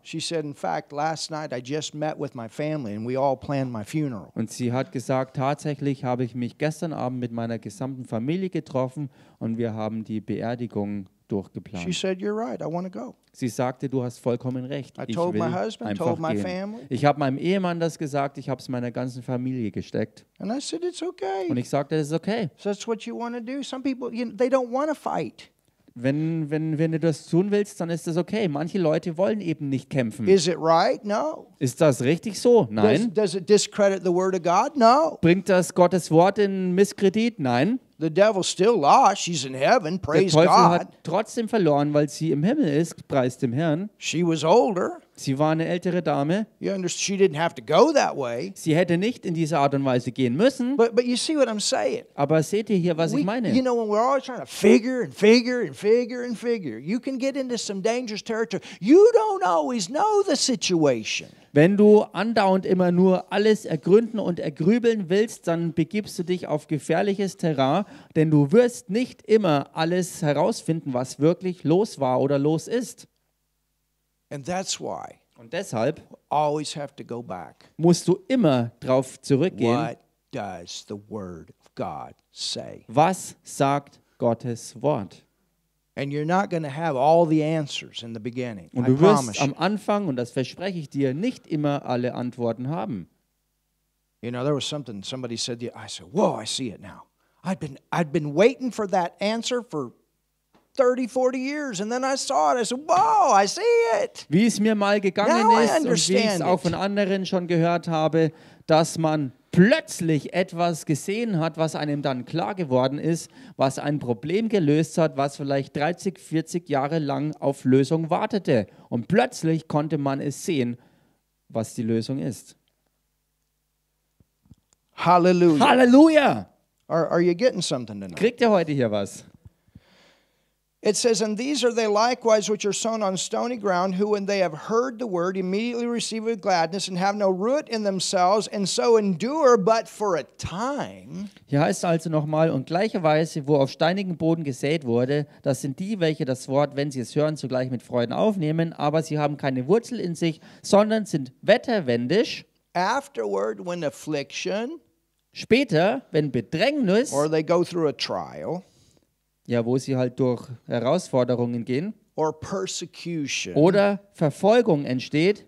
Und sie hat gesagt, tatsächlich habe ich mich gestern Abend mit meiner gesamten Familie getroffen und wir haben die Beerdigung durchgeplant. She said, You're right, I go. Sie sagte, du hast vollkommen recht. ich told will my husband, einfach told my gehen. family. Ich habe meinem Ehemann das gesagt, ich habe es meiner ganzen Familie gesteckt. And I said, It's okay. Und ich sagte, es ist okay. So that's what you want to do. Some people, you know, they don't want to fight. Wenn, wenn, wenn du das tun willst, dann ist das okay. Manche Leute wollen eben nicht kämpfen. Is it right? No. Ist das richtig so? Nein. Does, does it discredit the word of God? No. Bringt das Gottes Wort in Misskredit? Nein. The devil still lost. She's in heaven. Praise Der Teufel God. hat trotzdem verloren, weil sie im Himmel ist. Preis dem Herrn. She was older. Sie war eine ältere Dame. She didn't have to go that way. Sie hätte nicht in diese Art und Weise gehen müssen. But, but you see what I'm saying. Aber seht ihr hier, was We, ich meine? You know, Wenn du andauernd immer nur alles ergründen und ergrübeln willst, dann begibst du dich auf gefährliches Terrain, denn du wirst nicht immer alles herausfinden, was wirklich los war oder los ist. And that's why Und deshalb always have to go back. musst du immer darauf zurückgehen, What does the word of God say? was sagt Gottes Wort. Und du wirst am Anfang, und das verspreche ich dir, nicht immer alle Antworten haben. You know, there was something somebody said ich you. I said, Whoa, I see it now. I'd been, I'd been 30, 40 years and then I saw it. I said, wow, I see it. Wie es mir mal gegangen Now ist und wie ich es auch von anderen schon gehört habe, dass man plötzlich etwas gesehen hat, was einem dann klar geworden ist, was ein Problem gelöst hat, was vielleicht 30, 40 Jahre lang auf Lösung wartete. Und plötzlich konnte man es sehen, was die Lösung ist. Halleluja! Halleluja! Are, are you getting something tonight? Kriegt ihr heute hier was? It says, And these are they likewise which are sown on stony ground, who, when they have heard the word, immediately receive with gladness and have no root in themselves, and so endure but for a time. Hier heißt also nochmal, und gleicherweise, wo auf steinigen Boden gesät wurde, das sind die, welche das Wort, wenn sie es hören, zugleich mit Freuden aufnehmen, aber sie haben keine Wurzel in sich, sondern sind wetterwendisch. Afterward, when affliction, später, wenn Bedrängnis, or they go through a trial, ja, wo sie halt durch Herausforderungen gehen or persecution. oder Verfolgung entsteht,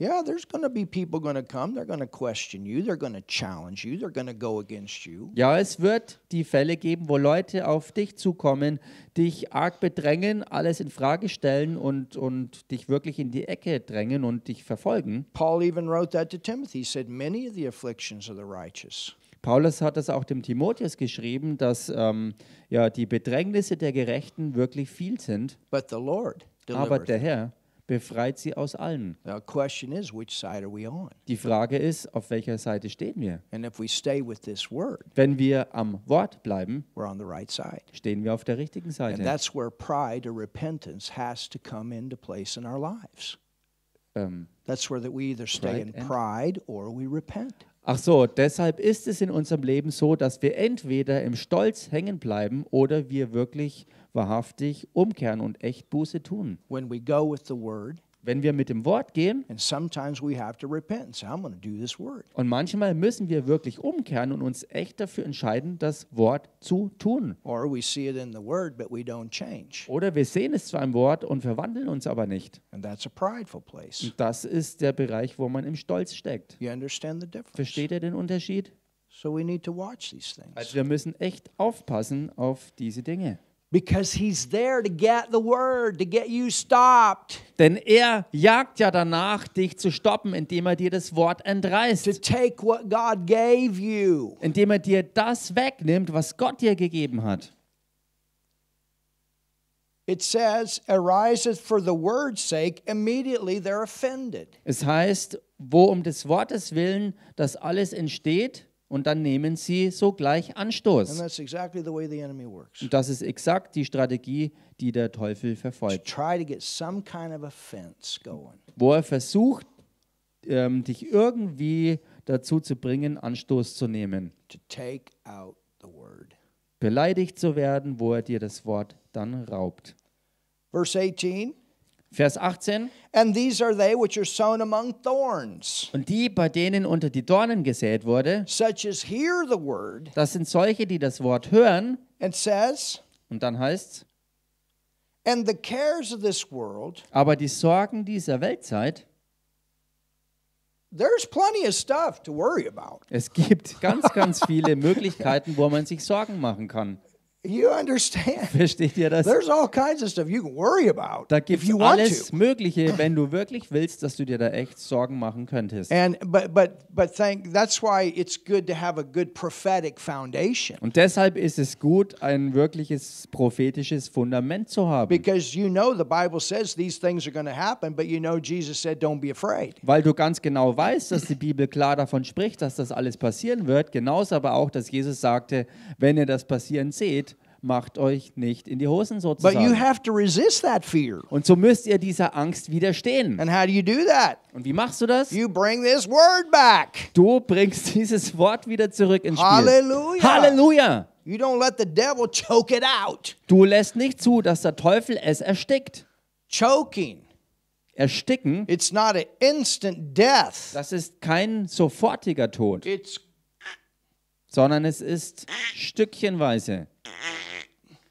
Yeah, there's going be people going come. They're going question you. They're going challenge you. They're going go against you. Ja, es wird die Fälle geben, wo Leute auf dich zukommen, dich arg bedrängen, alles in Frage stellen und und dich wirklich in die Ecke drängen und dich verfolgen. Paul even wrote that to Timothy. He said, "Many of the afflictions of the righteous." Paulus hat das auch dem Timotheus geschrieben, dass ähm, ja, die Bedrängnisse der Gerechten wirklich viel sind. But the Lord Aber der Herr befreit sie aus allem. Die Frage ist, auf welcher Seite stehen wir? Wenn wir am Wort bleiben, stehen wir auf der richtigen Seite. Ähm, that's where that we either stay in pride or we repent. Ach so, deshalb ist es in unserem Leben so, dass wir entweder im Stolz hängen bleiben oder wir wirklich wahrhaftig umkehren und echt Buße tun. When we go with the word, wenn wir mit dem Wort gehen, und manchmal müssen wir wirklich umkehren und uns echt dafür entscheiden, das Wort zu tun. Oder wir sehen es zwar im Wort und verwandeln uns aber nicht. Und das ist der Bereich, wo man im Stolz steckt. Versteht ihr den Unterschied? Also wir müssen echt aufpassen auf diese Dinge. Because he's there to get the word, to get you stopped. Denn er jagt ja danach, dich zu stoppen, indem er dir das Wort entreißt. To take what God gave you. Indem er dir das wegnimmt, was Gott dir gegeben hat. It says, arises for the word's sake, immediately they're offended. Es heißt, wo um des Wortes willen das alles entsteht, und dann nehmen sie sogleich Anstoß. und das ist exakt die Strategie, die der Teufel verfolgt. Wo er versucht, ähm, dich irgendwie dazu zu bringen, Anstoß zu nehmen. Beleidigt zu werden, wo er dir das Wort dann raubt. Vers 18. Vers 18. And these are they which are sown among thorns. Und die, bei denen unter die Dornen gesät wurde. Such as hear the word. Das sind solche, die das Wort hören. And says. Und dann heißt es, Aber die Sorgen dieser Weltzeit. There's plenty of stuff to worry about. Es gibt ganz, ganz viele Möglichkeiten, wo man sich Sorgen machen kann. You understand? Versteht ihr das? There's all kinds of stuff you can worry about da gibt es alles Mögliche, wenn du wirklich willst, dass du dir da echt Sorgen machen könntest. And but but but thank that's why it's good to have a good prophetic foundation. Und deshalb ist es gut, ein wirkliches prophetisches Fundament zu haben. Because you know the Bible says these things are going to happen, but you know Jesus said don't be afraid. Weil du ganz genau weißt, dass die Bibel klar davon spricht, dass das alles passieren wird, genauso aber auch, dass Jesus sagte, wenn ihr das passieren seht, macht euch nicht in die Hosen sozusagen. But you have to resist that fear. Und so müsst ihr dieser Angst widerstehen. And how do you do that? Und wie machst du das? You bring this word back. Du bringst dieses Wort wieder zurück ins Spiel. Halleluja. Halleluja. You don't let the devil choke it out. Du lässt nicht zu, dass der Teufel es erstickt. Choking. Ersticken. It's not an instant death. Das ist kein sofortiger Tod. It's sondern es ist stückchenweise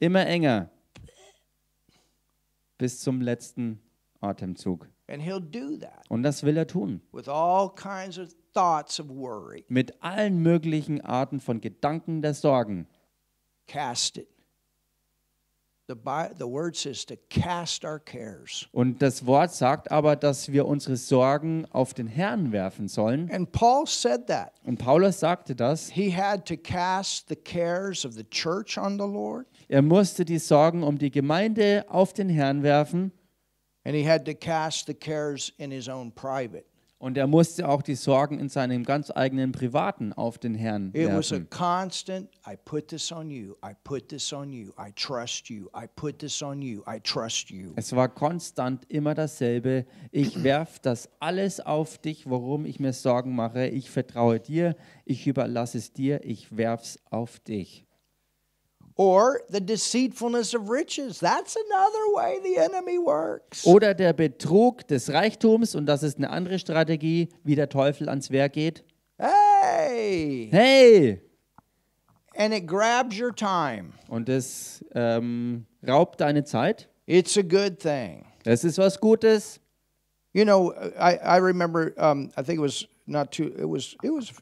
immer enger bis zum letzten Atemzug. Und das will er tun. Mit allen möglichen Arten von Gedanken der Sorgen. Cast it und das Wort sagt aber, dass wir unsere Sorgen auf den Herrn werfen sollen. And Paul said that. Und Paulus sagte das. He had to cast the cares of the church on the Lord. Er musste die Sorgen um die Gemeinde auf den Herrn werfen. And he had to cast the cares in his own private. Und er musste auch die Sorgen in seinem ganz eigenen privaten auf den Herrn werfen. Es war konstant immer dasselbe. Ich werf das alles auf dich, worum ich mir Sorgen mache. Ich vertraue dir, ich überlasse es dir, ich werf's auf dich. Oder der Betrug des Reichtums und das ist eine andere Strategie, wie der Teufel ans Werk geht. Hey! Hey! And it grabs your time. Und es ähm, raubt deine Zeit. It's a good thing. Das ist was Gutes. You know, I, I remember, um, I think it was not too, it was, it was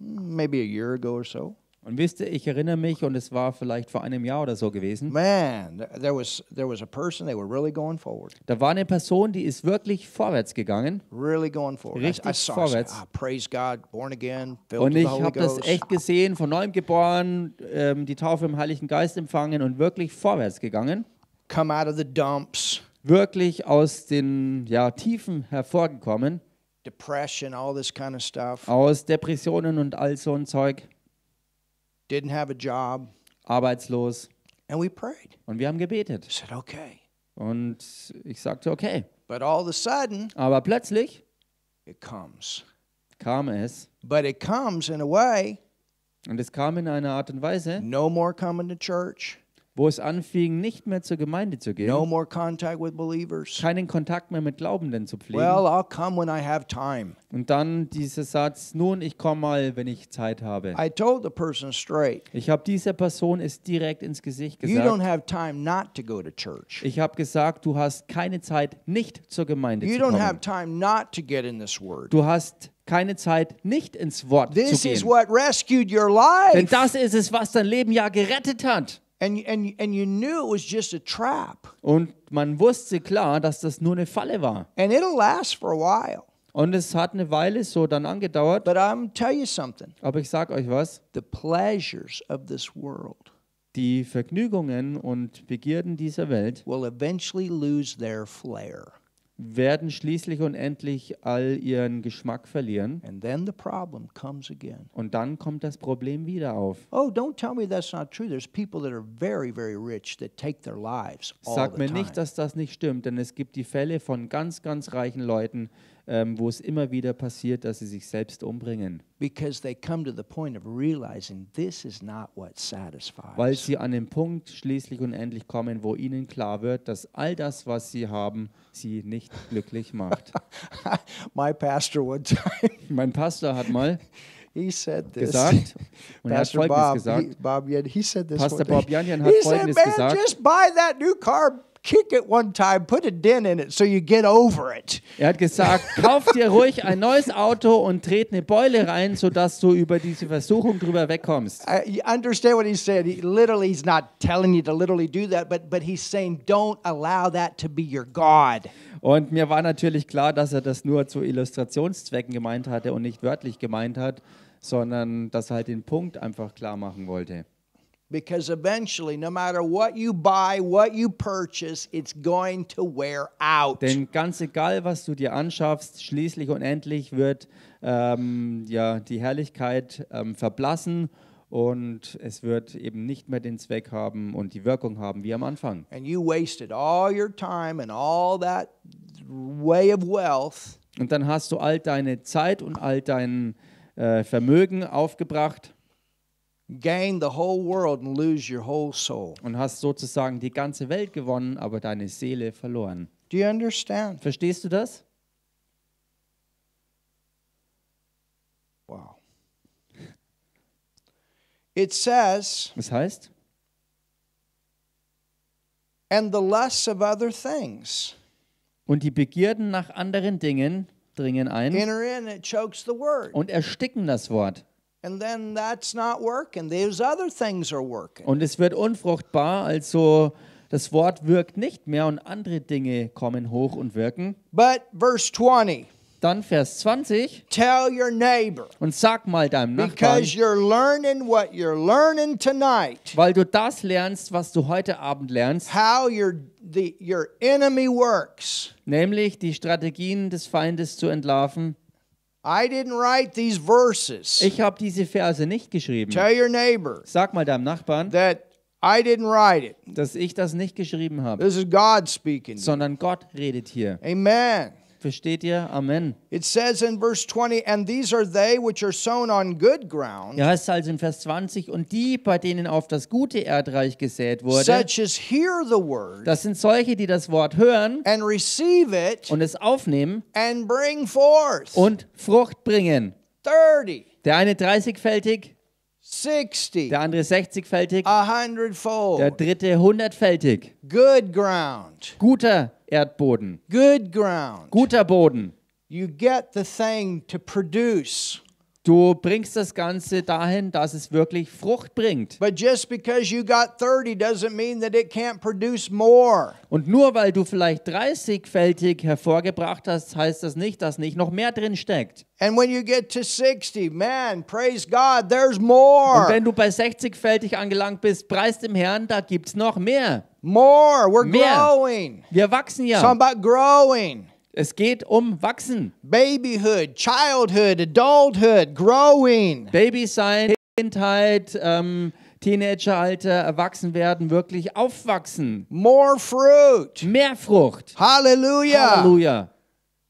maybe a year ago or so. Und wisst ihr, ich erinnere mich, und es war vielleicht vor einem Jahr oder so gewesen. Man, there was there was a person they were really going forward. Da war eine Person, die ist wirklich vorwärts gegangen. Really going forward. Richtig I, I saw, vorwärts. I, ah, praise God, born again, filled und ich habe das echt gesehen, von neuem geboren, ähm, die Taufe im Heiligen Geist empfangen und wirklich vorwärts gegangen. Come out of the dumps. Wirklich aus den ja, Tiefen hervorgekommen. Depression, all this kind of stuff. Aus Depressionen und all so ein Zeug didn't have a job. Arbeitslos. And we prayed. Und wir haben gebetet. I said, okay. Und ich sagte, okay. But all of a sudden, Aber plötzlich it comes. kam es. But it comes in a way, und es kam in einer Art und Weise. No more coming to church wo es anfing, nicht mehr zur Gemeinde zu gehen. No more contact with believers. Keinen Kontakt mehr mit Glaubenden zu pflegen. Well, I'll come when I have time. Und dann dieser Satz, nun ich komme mal, wenn ich Zeit habe. I told the person straight. Ich habe dieser Person es direkt ins Gesicht gesagt. You don't have time not to go to church. Ich habe gesagt, du hast keine Zeit nicht zur Gemeinde you zu kommen. don't have time not to get in this word. Du hast keine Zeit, nicht ins Wort This zu gehen. Denn das ist es, was dein Leben ja gerettet hat. Und man wusste klar, dass das nur eine Falle war. And it'll last for a while. Und es hat eine Weile so dann angedauert. But I'm tell you something. Aber ich sage euch was. The pleasures of this world. Die Vergnügungen und Begierden dieser Welt will eventually lose their flair werden schließlich und endlich all ihren Geschmack verlieren. And then the problem comes again. Und dann kommt das Problem wieder auf. Oh, don't tell me that's not true. There's people that are very very rich that take their lives all Sag the mir time. nicht, dass das nicht stimmt, denn es gibt die Fälle von ganz ganz reichen Leuten, ähm, wo es immer wieder passiert, dass sie sich selbst umbringen. Weil sie an den Punkt schließlich und endlich kommen, wo ihnen klar wird, dass all das, was sie haben, sie nicht glücklich macht. My pastor one time. mein Pastor hat mal he said this. gesagt und er hat Bob, gesagt. He, Bob Yen, he said this Pastor Bob Yanyan hat Folgendes said, gesagt. Just buy that new car kick it one time, put a dent in it so you get over it. Er hat gesagt, kauf dir ruhig ein neues Auto und tret eine Beule rein, sodass du über diese Versuchung drüber wegkommst. I you understand what he said. He literally he's not telling you to literally do that, but but he's saying don't allow that to be your god. Und mir war natürlich klar, dass er das nur zu Illustrationszwecken gemeint hatte und nicht wörtlich gemeint hat, sondern dass er halt den Punkt einfach klar machen wollte because eventually, no matter what you buy, what you purchase, it's going to wear out. Denn ganz egal, was du dir anschaffst, schließlich und endlich wird ähm, ja die Herrlichkeit ähm, verblassen und es wird eben nicht mehr den Zweck haben und die Wirkung haben wie am Anfang. And you wasted all your time and all that way of wealth. Und dann hast du all deine Zeit und all dein äh, Vermögen aufgebracht gain the whole world and lose your whole soul. Und hast sozusagen die ganze Welt gewonnen, aber deine Seele verloren. Do you understand? Verstehst du das? Wow. It says. Es heißt. And the lusts of other things. Und die Begierden nach anderen Dingen dringen ein. Enter in, it chokes the word. Und ersticken das Wort. Und es wird unfruchtbar, also das Wort wirkt nicht mehr und andere Dinge kommen hoch und wirken. But verse 20 dann Vers 20. Neighbor, und sag mal deinem Nachbarn, tonight, weil du das lernst, was du heute Abend lernst, how your, the, your enemy works. nämlich die Strategien des Feindes zu entlarven. I didn't write these verses. Ich habe diese Verse nicht geschrieben. Tell your neighbor Sag mal deinem Nachbarn, that I didn't write it. dass ich das nicht geschrieben habe, sondern Gott redet hier. Amen. Versteht ihr? Amen. It says in verse 20, and these are they which are sown on good ground. Ja, heißt also in Vers 20 und die, bei denen auf das gute Erdreich gesät wurde. Such as hear the word. Das sind solche, die das Wort hören and receive it und es aufnehmen and bring forth. und Frucht bringen. 30. Der eine 30-fältig, 60. Der andere 60-fältig, 100-fold. Der dritte 100-fältig. Good ground. Guter Erdboden. Good ground. Guter Boden. You get the thing to produce. Du bringst das Ganze dahin, dass es wirklich Frucht bringt. Und nur weil du vielleicht 30-fältig hervorgebracht hast, heißt das nicht, dass nicht noch mehr drin steckt. Und wenn du bei 60-fältig angelangt bist, preis dem Herrn, da gibt's noch mehr. More, we're mehr. growing. Wir wachsen ja. It's all about growing. Es geht um Wachsen. Babyhood, Childhood, Adulthood, Growing. Baby sein, Kindheit, ähm, Teenageralter, werden, wirklich aufwachsen. More fruit. Mehr Frucht. Halleluja. Halleluja.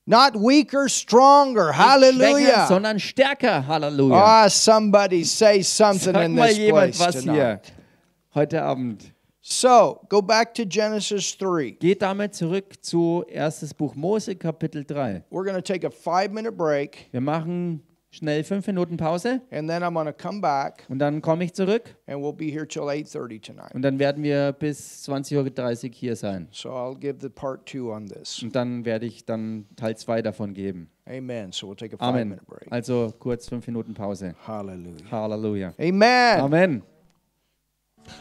Not weaker, stronger. Hallelujah. sondern stärker. Halleluja. Ah, oh, somebody say something Sag in this mal jemand was tonight. hier heute Abend. So, go back to Genesis 3. Geht damit zurück zu erstes Buch Mose Kapitel 3. We're going to take a 5 minute break. Wir machen schnell 5 Minuten Pause. And then I'm going to come back. Und dann komme ich zurück. And we'll be here till 8:30 tonight. Und dann werden wir bis 20:30 Uhr hier sein. So I'll give the part 2 on this. Und dann werde ich dann Teil 2 davon geben. Amen. So we'll take a 5 minute break. Also kurz 5 Minuten Pause. Halleluja. Halleluja. Amen. Amen.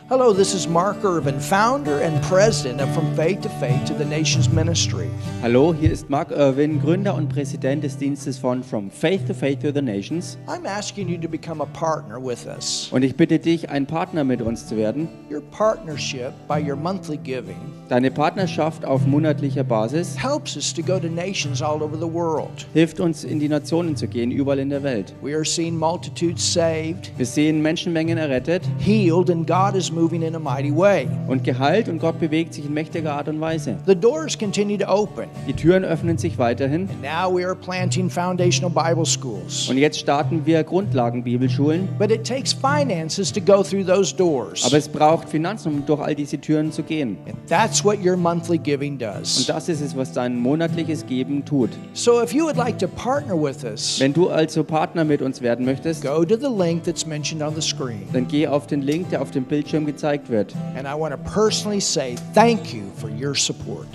Hello, this is Mark Irvin, founder and president of From Faith to Faith to the Nations Ministry. Hallo, hier ist Mark Irvin, Gründer und Präsident des Dienstes von From Faith to Faith to the Nations. I'm asking you to become a partner with us. Und ich bitte dich, ein Partner mit uns zu werden. Your partnership by your monthly giving. Deine Partnerschaft auf monatlicher Basis helps us to go to nations all over the world. Hilft uns in die Nationen zu gehen, überall in der Welt. We are seeing multitudes saved. Wir sehen Menschenmengen errettet. Healed and God God is moving in a mighty way. Und geheilt und Gott bewegt sich in mächtiger Art und Weise. The doors continue to open. Die Türen öffnen sich weiterhin. And now we are planting foundational Bible schools. Und jetzt starten wir Grundlagenbibelschulen. But it takes finances to go through those doors. Aber es braucht Finanzen, um durch all diese Türen zu gehen. And that's what your monthly giving does. Und das ist es, was dein monatliches Geben tut. So if you would like to partner with us, wenn du also Partner mit uns werden möchtest, go to the link that's mentioned on the screen. Dann geh auf den Link, der auf dem Bild Bildschirm gezeigt wird.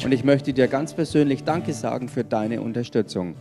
Und ich möchte dir ganz persönlich Danke sagen für deine Unterstützung.